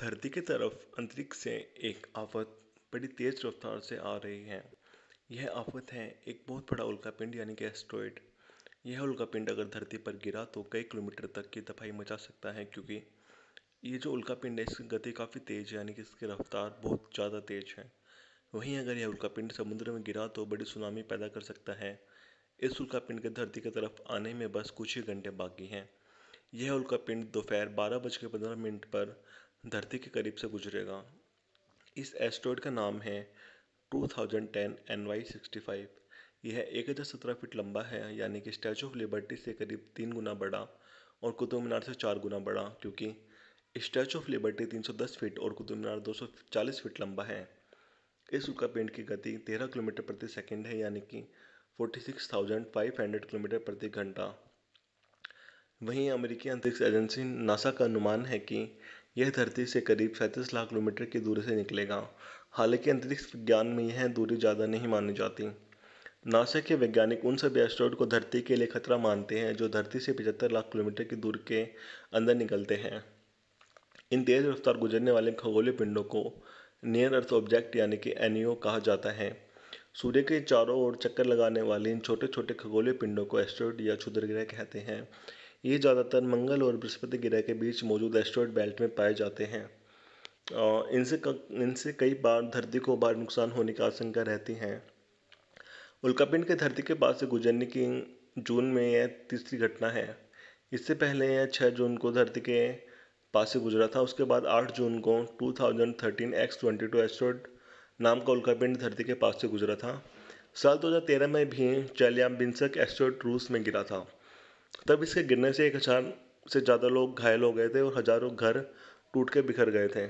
धरती की तरफ अंतरिक्ष से एक आफत बड़ी तेज रफ्तार से आ रही है यह आफत है एक बहुत बड़ा उल्का पिंड यानी कि एस्ट्रॉइड यह उल्का पिंड अगर धरती पर गिरा तो कई किलोमीटर तक की दफाई मचा सकता है क्योंकि ये जो उल्का पिंड है इसकी गति काफ़ी तेज़ है यानी कि इसकी रफ्तार बहुत ज़्यादा तेज़ है वहीं अगर यह उल्का पिंड समुद्र में गिरा तो बड़ी सुनामी पैदा कर सकता है इस उल्का पिंड के धरती की तरफ आने में बस कुछ ही घंटे बाकी हैं यह उल्का पिंड दोपहर बारह बज के पंद्रह मिनट पर धरती के करीब से गुजरेगा इस एस्ट्रॉयड का नाम है 2010 एन वाई यह एक हज़ार सत्रह फीट लंबा है यानी कि स्टैचू ऑफ लिबर्टी से करीब तीन गुना बड़ा और कुतुब मीनार से चार गुना बड़ा क्योंकि स्टैचू ऑफ लिबर्टी 310 फीट और कुतुब मीनार 240 फीट लंबा है इस उल्कापिंड की गति 13 किलोमीटर प्रति सेकंड है यानी कि 46,500 किलोमीटर प्रति घंटा वहीं अमेरिकी अंतरिक्ष एजेंसी नासा का अनुमान है कि यह धरती से करीब सैंतीस लाख किलोमीटर की दूरी से निकलेगा हालांकि अंतरिक्ष विज्ञान में यह दूरी ज़्यादा नहीं मानी जाती नासा के वैज्ञानिक उन सभी एस्ट्रॉयड को धरती के लिए खतरा मानते हैं जो धरती से पचहत्तर लाख किलोमीटर की दूर के अंदर निकलते हैं इन तेज़ रफ्तार गुजरने वाले खगोलीय पिंडों को नियर अर्थ ऑब्जेक्ट यानी कि एनियो e कहा जाता है सूर्य के चारों ओर चक्कर लगाने वाले इन छोटे छोटे खगोलीय पिंडों को एस्ट्रॉयड या क्षुद्रग्रह कहते हैं ये ज़्यादातर मंगल और बृहस्पति ग्रह के बीच मौजूद एस्ट्रॉयड बेल्ट में पाए जाते हैं इनसे इनसे कई बार धरती को बार नुकसान होने की आशंका रहती है उल्कापिंड के धरती के पास से गुजरने की जून में यह तीसरी घटना है इससे पहले यह छः जून को धरती के पास से गुजरा था उसके बाद आठ जून को two thousand thirteen X twenty two asteroid नाम का उल्कापिंड धरती के पास से गुजरा था साल तेरह में भी चैलिया बिंसक एस्ट्रॉयड रूस में गिरा था तब इसके गिरने से एक हज़ार से ज़्यादा लोग घायल हो गए थे और हज़ारों घर टूट के बिखर गए थे